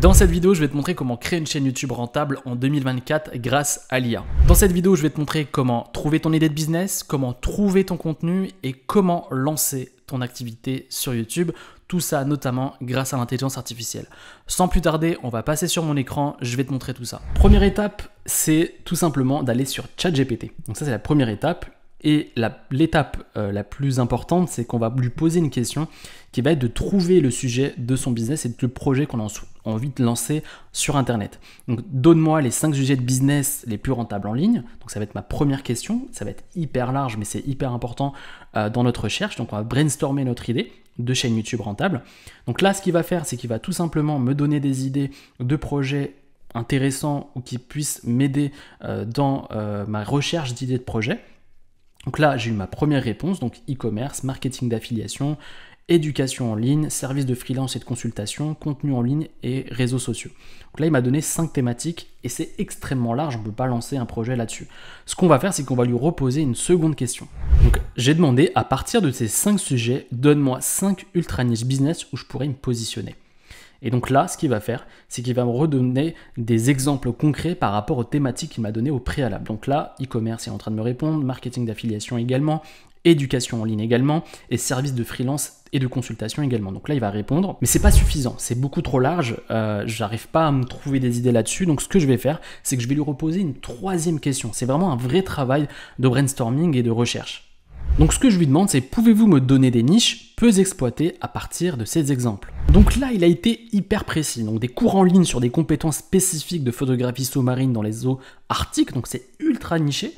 Dans cette vidéo, je vais te montrer comment créer une chaîne YouTube rentable en 2024 grâce à l'IA. Dans cette vidéo, je vais te montrer comment trouver ton idée de business, comment trouver ton contenu et comment lancer ton activité sur YouTube. Tout ça notamment grâce à l'intelligence artificielle. Sans plus tarder, on va passer sur mon écran, je vais te montrer tout ça. Première étape, c'est tout simplement d'aller sur ChatGPT. Donc ça c'est la première étape. Et l'étape euh, la, plus importante, c'est qu'on va lui poser une question qui va être de trouver le sujet de son business et le projet qu'on a envie de lancer sur Internet. Donc donne-moi les 5 sujets de business les plus rentables en ligne. Donc ça va être ma première question. Ça va être hyper large, mais c'est hyper important euh, dans notre recherche. Donc on va brainstormer notre idée de chaîne YouTube rentable. Donc là, ce qu'il va faire, c'est qu'il va tout simplement me donner des idées de projets intéressants ou qui puissent m'aider euh, dans ma recherche d'idées de projets. Donc là, j'ai eu ma première réponse, donc e-commerce, marketing d'affiliation, éducation en ligne, services de freelance et de consultation, contenu en ligne et réseaux sociaux. Donc là, il m'a donné cinq thématiques et c'est extrêmement large, on ne peut pas lancer un projet là-dessus. Ce qu'on va faire, c'est qu'on va lui reposer une seconde question. Donc j'ai demandé, à partir de ces cinq sujets, donne-moi cinq ultra niche business où je pourrais me positionner. Et donc là, ce qu'il va faire, c'est qu'il va me redonner des exemples concrets par rapport aux thématiques qu'il m'a données au préalable. Donc là, e-commerce est en train de me répondre, marketing d'affiliation également, éducation en ligne également, et services de freelance et de consultation également. Donc là, il va répondre, mais c'est pas suffisant, c'est beaucoup trop large, euh, j'arrive pas à me trouver des idées là-dessus. Donc ce que je vais faire, c'est que je vais lui reposer une troisième question. C'est vraiment un vrai travail de brainstorming et de recherche. Donc ce que je lui demande, c'est pouvez-vous me donner des niches peu exploitées à partir de ces exemples donc là, il a été hyper précis. Donc des cours en ligne sur des compétences spécifiques de photographie sous-marine dans les eaux arctiques, donc c'est ultra niché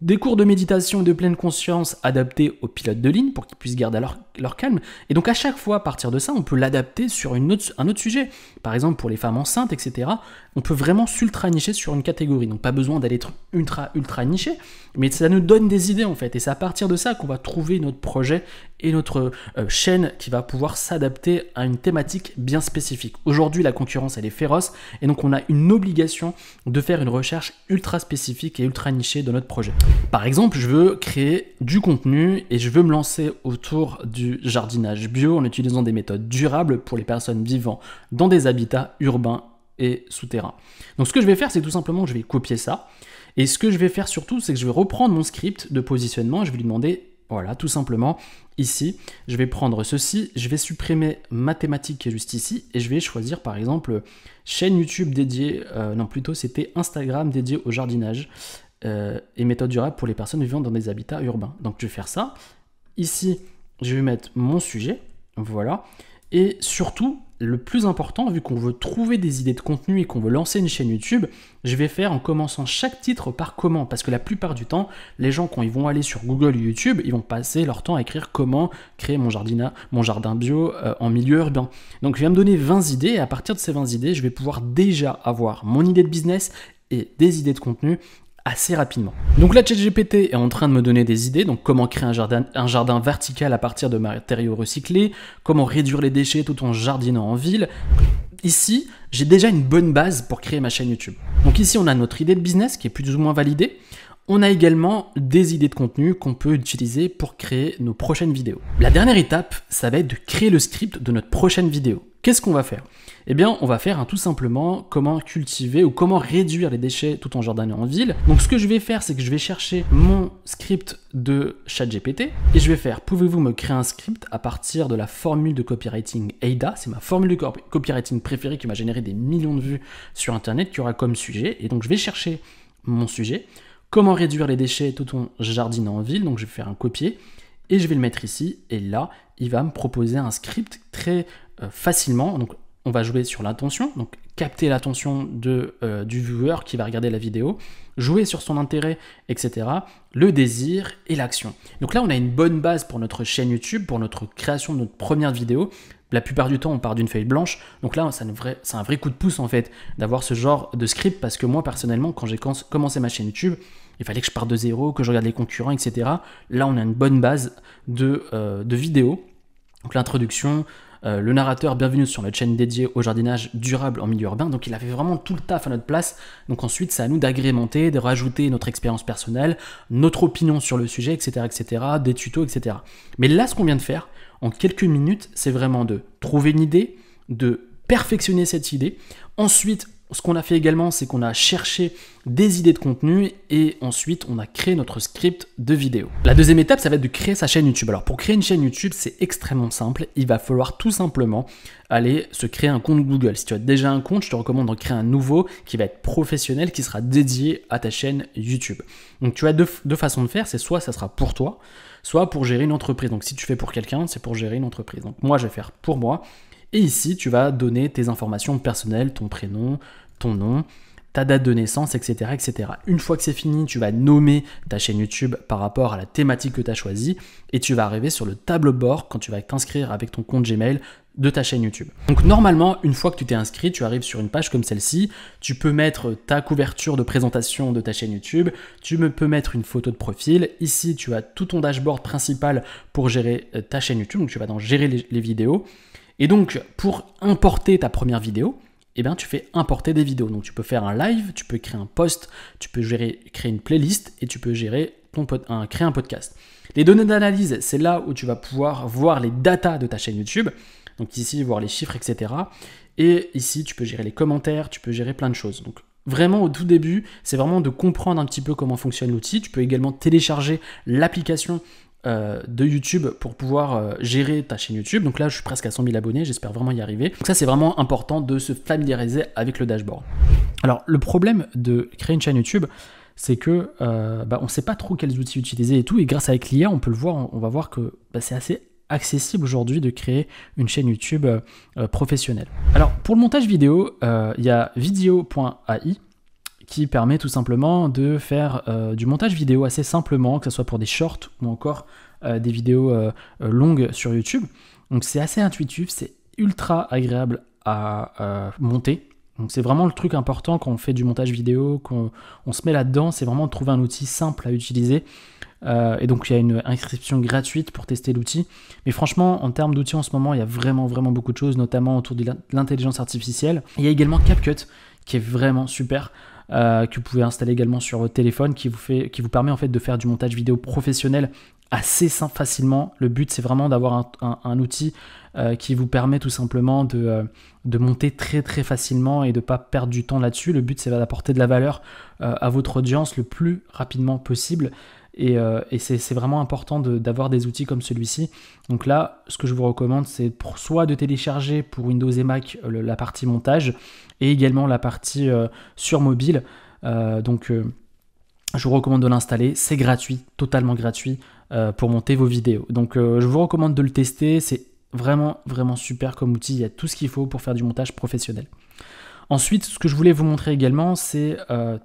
des cours de méditation et de pleine conscience adaptés aux pilotes de ligne pour qu'ils puissent garder leur, leur, calme. Et donc à chaque fois, à partir de ça, on peut l'adapter sur une un autre sujet. Par exemple, pour les femmes enceintes, etc., on peut vraiment s'ultra-nicher sur une catégorie. Donc pas besoin d'aller être ultra, ultra-niché, mais ça nous donne des idées en fait. Et c'est à partir de ça qu'on va trouver notre projet et notre euh, chaîne qui va pouvoir s'adapter à une thématique bien spécifique. Aujourd'hui, la concurrence, elle est féroce et donc on a une obligation de faire une recherche ultra spécifique et ultra nichée de notre projet. Par exemple, je veux créer du contenu et je veux me lancer autour du jardinage bio en utilisant des méthodes durables pour les personnes vivant dans des habitats urbains et souterrains. Donc ce que je vais faire, c'est tout simplement, je vais copier ça. Et ce que je vais faire surtout, c'est que je vais reprendre mon script de positionnement et je vais lui demander voilà, tout simplement, ici, je vais prendre ceci, je vais supprimer mathématiques qui est juste ici, et je vais choisir par exemple chaîne YouTube dédiée, euh, non plutôt c'était Instagram dédié au jardinage euh, et méthode durable pour les personnes vivant dans des habitats urbains. Donc je vais faire ça. Ici, je vais mettre mon sujet, voilà. Et surtout, le plus important, vu qu'on veut trouver des idées de contenu et qu'on veut lancer une chaîne YouTube, je vais faire en commençant chaque titre par comment. Parce que la plupart du temps, les gens, quand ils vont aller sur Google ou YouTube, ils vont passer leur temps à écrire comment créer mon, mon jardin bio euh, en milieu urbain. Donc, je vais me donner 20 idées et à partir de ces 20 idées, je vais pouvoir déjà avoir mon idée de business et des idées de contenu assez rapidement. Donc là, ChatGPT est en train de me donner des idées, donc comment créer un jardin, un jardin vertical à partir de matériaux recyclés, comment réduire les déchets tout en jardinant en ville. Ici, j'ai déjà une bonne base pour créer ma chaîne YouTube. Donc ici, on a notre idée de business qui est plus ou moins validée. On a également des idées de contenu qu'on peut utiliser pour créer nos prochaines vidéos. La dernière étape, ça va être de créer le script de notre prochaine vidéo. Qu'est-ce qu'on va faire Eh bien, on va faire tout simplement comment cultiver ou comment réduire les déchets tout en jardinant en ville. Donc, ce que je vais faire, c'est que je vais chercher mon script de ChatGPT et je vais faire pouvez-vous me créer un script à partir de la formule de copywriting AIDA C'est ma formule de copywriting préférée qui m'a généré des millions de vues sur internet qui aura comme sujet. Et donc, je vais chercher mon sujet comment réduire les déchets tout en jardinant en ville. Donc, je vais faire un copier et je vais le mettre ici et là il va me proposer un script très euh, facilement. Donc on va jouer sur l'attention, donc capter l'attention de euh, du viewer qui va regarder la vidéo, jouer sur son intérêt, etc., le désir et l'action. Donc là, on a une bonne base pour notre chaîne YouTube, pour notre création de notre première vidéo. La plupart du temps, on part d'une feuille blanche. Donc là, c'est un, vrai coup de pouce, en fait, d'avoir ce genre de script, parce que moi, personnellement, quand j'ai commencé ma chaîne YouTube, il fallait que je parte de zéro, que je regarde les concurrents, etc. Là, on a une bonne base de, euh, de vidéos donc l'introduction, euh, le narrateur bienvenue sur notre chaîne dédiée au jardinage durable en milieu urbain. Donc il a fait vraiment tout le taf à notre place. Donc ensuite, c'est à nous d'agrémenter, de rajouter notre expérience personnelle, notre opinion sur le sujet, etc., etc., des tutos, etc. Mais là, ce qu'on vient de faire, en quelques minutes, c'est vraiment de trouver une idée, de perfectionner cette idée, ensuite ce qu'on a fait également, c'est qu'on a cherché des idées de contenu et ensuite on a créé notre script de vidéo. La deuxième étape, ça va être de créer sa chaîne YouTube. Alors pour créer une chaîne YouTube, c'est extrêmement simple. Il va falloir tout simplement aller se créer un compte Google. Si tu as déjà un compte, je te recommande d'en créer un nouveau qui va être professionnel, qui sera dédié à ta chaîne YouTube. Donc tu as deux, façons de faire, c'est soit ça sera pour toi, soit pour gérer une entreprise. Donc si tu fais pour quelqu'un, c'est pour gérer une entreprise. Donc moi, je vais faire pour moi. Et ici, tu vas donner tes informations personnelles, ton prénom, ton nom, ta date de naissance, etc. etc. Une fois que c'est fini, tu vas nommer ta chaîne YouTube par rapport à la thématique que tu as choisie et tu vas arriver sur le tableau bord quand tu vas t'inscrire avec ton compte Gmail de ta chaîne YouTube. Donc normalement, une fois que tu t'es inscrit, tu arrives sur une page comme celle-ci, tu peux mettre ta couverture de présentation de ta chaîne YouTube, tu peux mettre une photo de profil, ici tu as tout ton dashboard principal pour gérer euh, ta chaîne YouTube, donc tu vas dans gérer les vidéos. Et donc, pour importer ta première vidéo, eh ben, tu fais importer des vidéos. Donc, tu peux faire un live, tu peux créer un post, tu peux gérer, créer une playlist et tu peux gérer ton créer un podcast. Les données d'analyse, c'est là où tu vas pouvoir voir les datas de ta chaîne YouTube. Donc ici, voir les chiffres, etc. Et ici, tu peux gérer les commentaires, tu peux gérer plein de choses. Donc vraiment au tout début, c'est vraiment de comprendre un petit peu comment fonctionne l'outil. Tu peux également télécharger l'application euh, de YouTube pour pouvoir euh, gérer ta chaîne YouTube. Donc là, je suis presque à 100 000 abonnés, j'espère vraiment y arriver. Donc ça, c'est vraiment important de se familiariser avec le dashboard. Alors, le problème de créer une chaîne YouTube, c'est que euh, bah, on ne sait pas trop quels outils utiliser et tout. Et grâce à l'IA, on peut le voir, on va voir que bah, c'est assez accessible aujourd'hui de créer une chaîne YouTube professionnelle. Alors pour le montage vidéo, il y a video.ai qui permet tout simplement de faire euh, du montage vidéo assez simplement, que ce soit pour des shorts ou encore euh, des vidéos euh, longues sur YouTube. Donc c'est assez intuitif, c'est ultra agréable à monter. Donc c'est vraiment le truc important quand on fait du montage vidéo, qu'on on se met là-dedans, c'est vraiment de trouver un outil simple à utiliser. et donc il y a une inscription gratuite pour tester l'outil. Mais franchement, en termes d'outils en ce moment, il y a vraiment vraiment beaucoup de choses, notamment autour de l'intelligence artificielle. Il y a également CapCut qui est vraiment super. Euh, que vous pouvez installer également sur votre téléphone, qui vous, fait, qui vous permet en fait de faire du montage vidéo professionnel assez simple, facilement. Le but, c'est vraiment d'avoir un, outil euh, qui vous permet tout simplement euh, de, monter très très facilement et de ne pas perdre du temps là-dessus. Le but, c'est d'apporter de la valeur à votre audience le plus rapidement possible. Et, euh, c'est vraiment important d'avoir des outils comme celui-ci. Donc là, ce que je vous recommande, c'est soit de télécharger pour Windows et Mac euh, la partie montage et également la partie euh, sur mobile. donc je vous recommande de l'installer. C'est gratuit, totalement gratuit pour monter vos vidéos. Donc je vous recommande de le tester. C'est vraiment, vraiment super comme outil. Il y a tout ce qu'il faut pour faire du montage professionnel. Ensuite, ce que je voulais vous montrer également, c'est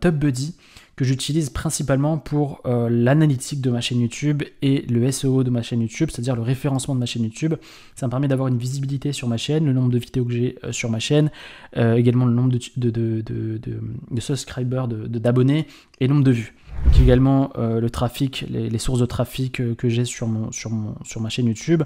TubBuddy que j'utilise principalement pour euh, l'analytique de ma chaîne YouTube et le SEO de ma chaîne YouTube, c'est-à-dire le référencement de ma chaîne YouTube. Ça me permet d'avoir une visibilité sur ma chaîne, le nombre de vidéos que j'ai euh, sur ma chaîne, euh, également le nombre de, de, de, de, subscribers, d'abonnés et le nombre de vues. également le trafic, les, sources de trafic que j'ai sur, mon, sur, sur ma chaîne YouTube,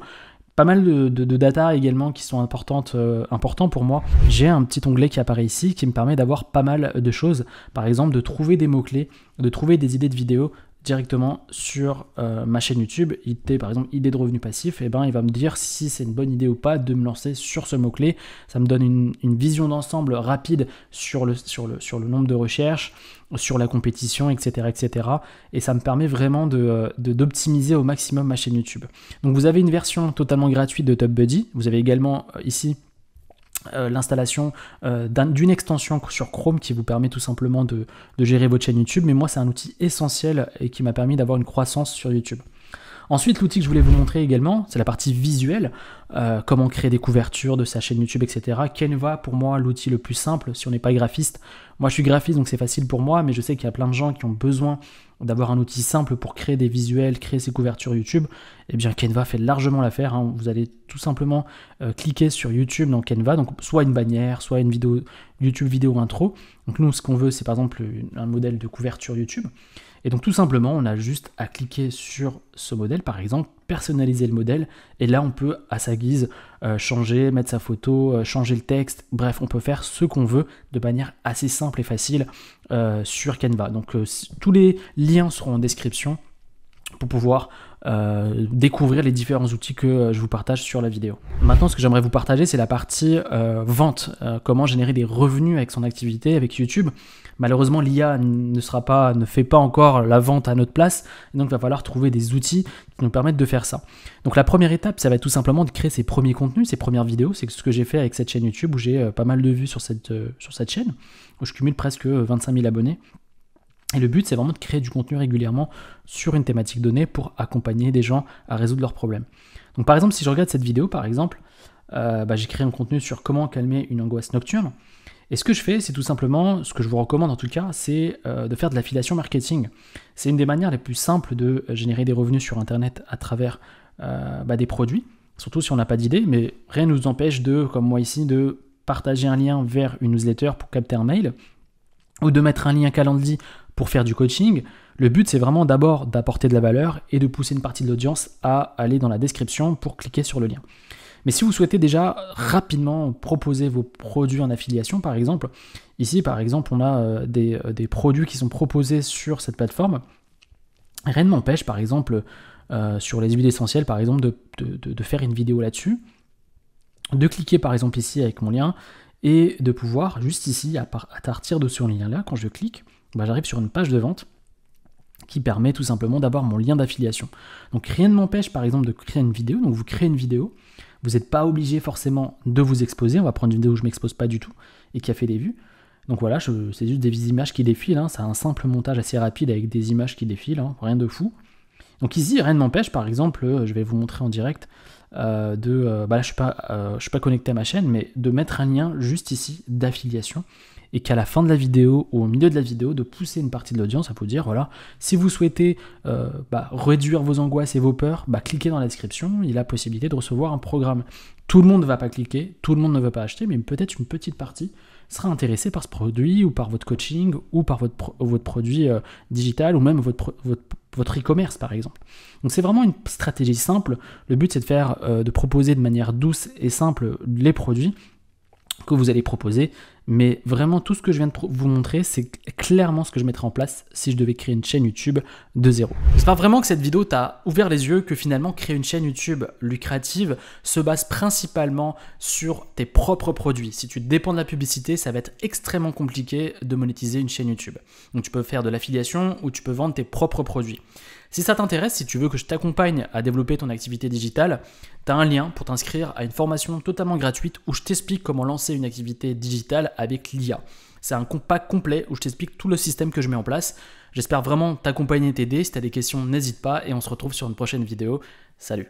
pas mal de, data également qui sont importantes, euh, importants pour moi. J'ai un petit onglet qui apparaît ici qui me permet d'avoir pas mal de choses. Par exemple, de trouver des mots-clés, de trouver des idées de vidéos, directement sur euh, ma chaîne YouTube, était par exemple idée de revenu passif, et eh ben il va me dire si c'est une bonne idée ou pas de me lancer sur ce mot-clé. Ça me donne une, vision d'ensemble rapide sur le, sur, le, sur le nombre de recherches, sur la compétition, etc. etc. et ça me permet vraiment euh, d'optimiser au maximum ma chaîne YouTube. Donc vous avez une version totalement gratuite de Top Buddy, vous avez également euh, ici euh, l'installation euh, d'une extension sur Chrome qui vous permet tout simplement de, de gérer votre chaîne YouTube. Mais moi, c'est un outil essentiel et qui m'a permis d'avoir une croissance sur YouTube. Ensuite, l'outil que je voulais vous montrer également, c'est la partie visuelle, euh, comment créer des couvertures de sa chaîne YouTube, etc. Canva, pour moi, l'outil le plus simple si on n'est pas graphiste. Moi, je suis graphiste, donc c'est facile pour moi, mais je sais qu'il y a plein de gens qui ont besoin d'avoir un outil simple pour créer des visuels, créer ses couvertures YouTube. Eh bien, Canva fait largement l'affaire. Hein. Vous allez tout simplement euh, cliquer sur YouTube dans Canva, donc soit une bannière, soit une vidéo YouTube vidéo intro. Donc nous, ce qu'on veut, c'est par exemple un modèle de couverture YouTube. Et donc tout simplement, on a juste à cliquer sur ce modèle, par exemple, personnaliser le modèle, et là on peut à sa guise euh, changer, mettre sa photo, euh, changer le texte, bref, on peut faire ce qu'on veut de manière assez simple et facile euh, sur Canva. Donc tous les liens seront en description pour pouvoir euh, découvrir les différents outils que euh, je vous partage sur la vidéo. Maintenant, ce que j'aimerais vous partager, c'est la partie euh, vente, comment générer des revenus avec son activité, avec YouTube. Malheureusement, l'IA ne sera pas, ne fait pas encore la vente à notre place, donc il va falloir trouver des outils qui nous permettent de faire ça. Donc la première étape, ça va être tout simplement de créer ses premiers contenus, ses premières vidéos. C'est ce que j'ai fait avec cette chaîne YouTube où j'ai pas mal de vues sur cette, sur cette chaîne, où je cumule presque 25 000 abonnés. Et le but, c'est vraiment de créer du contenu régulièrement sur une thématique donnée pour accompagner des gens à résoudre leurs problèmes. Donc par exemple, si je regarde cette vidéo, par exemple, euh, bah, j'ai créé un contenu sur comment calmer une angoisse nocturne. Et ce que je fais, c'est tout simplement, ce que je vous recommande en tout cas, c'est euh, de faire de l'affiliation marketing. C'est une des manières les plus simples de générer des revenus sur Internet à travers euh, bah, des produits, surtout si on n'a pas d'idée, mais rien ne nous empêche de, comme moi ici, de partager un lien vers une newsletter pour capter un mail, ou de mettre un lien calendrier pour faire du coaching. Le but, c'est vraiment d'abord d'apporter de la valeur et de pousser une partie de l'audience à aller dans la description pour cliquer sur le lien. Mais si vous souhaitez déjà rapidement proposer vos produits en affiliation, par exemple, ici, par exemple, on a euh, euh, des, produits qui sont proposés sur cette plateforme. Rien ne m'empêche, par exemple, euh, sur les huiles essentielles, par exemple, de, faire une vidéo là-dessus, de cliquer, par exemple, ici avec mon lien, et de pouvoir, juste ici, à, à partir de ce lien-là, quand je clique, bah, j'arrive sur une page de vente qui permet tout simplement d'avoir mon lien d'affiliation. Donc rien ne m'empêche par exemple de créer une vidéo, donc vous créez une vidéo, vous n'êtes pas obligé forcément de vous exposer, on va prendre une vidéo où je m'expose pas du tout et qui a fait des vues. Donc voilà, c'est juste des images qui défilent, c'est hein. un simple montage assez rapide avec des images qui défilent, hein. rien de fou. Donc ici, rien ne m'empêche, par exemple, euh, je vais vous montrer en direct, euh, de, euh, bah je ne suis pas connecté à ma chaîne, mais de mettre un lien juste ici d'affiliation et qu'à la fin de la vidéo ou au milieu de la vidéo, de pousser une partie de l'audience à vous dire, voilà, si vous souhaitez euh, bah, réduire vos angoisses et vos peurs, bah, cliquez dans la description, il y a la possibilité de recevoir un programme. Tout le monde ne va pas cliquer, tout le monde ne veut pas acheter, mais peut-être une petite partie sera intéressée par ce produit ou par votre coaching ou par votre, votre produit euh, digital ou même votre, votre, e-commerce par exemple. Donc c'est vraiment une stratégie simple. Le but c'est de faire, euh, de proposer de manière douce et simple les produits que vous allez proposer mais vraiment, tout ce que je viens de vous montrer, c'est clairement ce que je mettrais en place si je devais créer une chaîne YouTube de zéro. J'espère vraiment que cette vidéo t'a ouvert les yeux, que finalement, créer une chaîne YouTube lucrative se base principalement sur tes propres produits. Si tu dépends de la publicité, ça va être extrêmement compliqué de monétiser une chaîne YouTube. Donc tu peux faire de l'affiliation ou tu peux vendre tes propres produits. Si ça t'intéresse, si tu veux que je t'accompagne à développer ton activité digitale, tu as un lien pour t'inscrire à une formation totalement gratuite où je t'explique comment lancer une activité digitale avec l'IA. C'est un compact complet où je t'explique tout le système que je mets en place. J'espère vraiment t'accompagner et t'aider. Si tu as des questions, n'hésite pas et on se retrouve sur une prochaine vidéo. Salut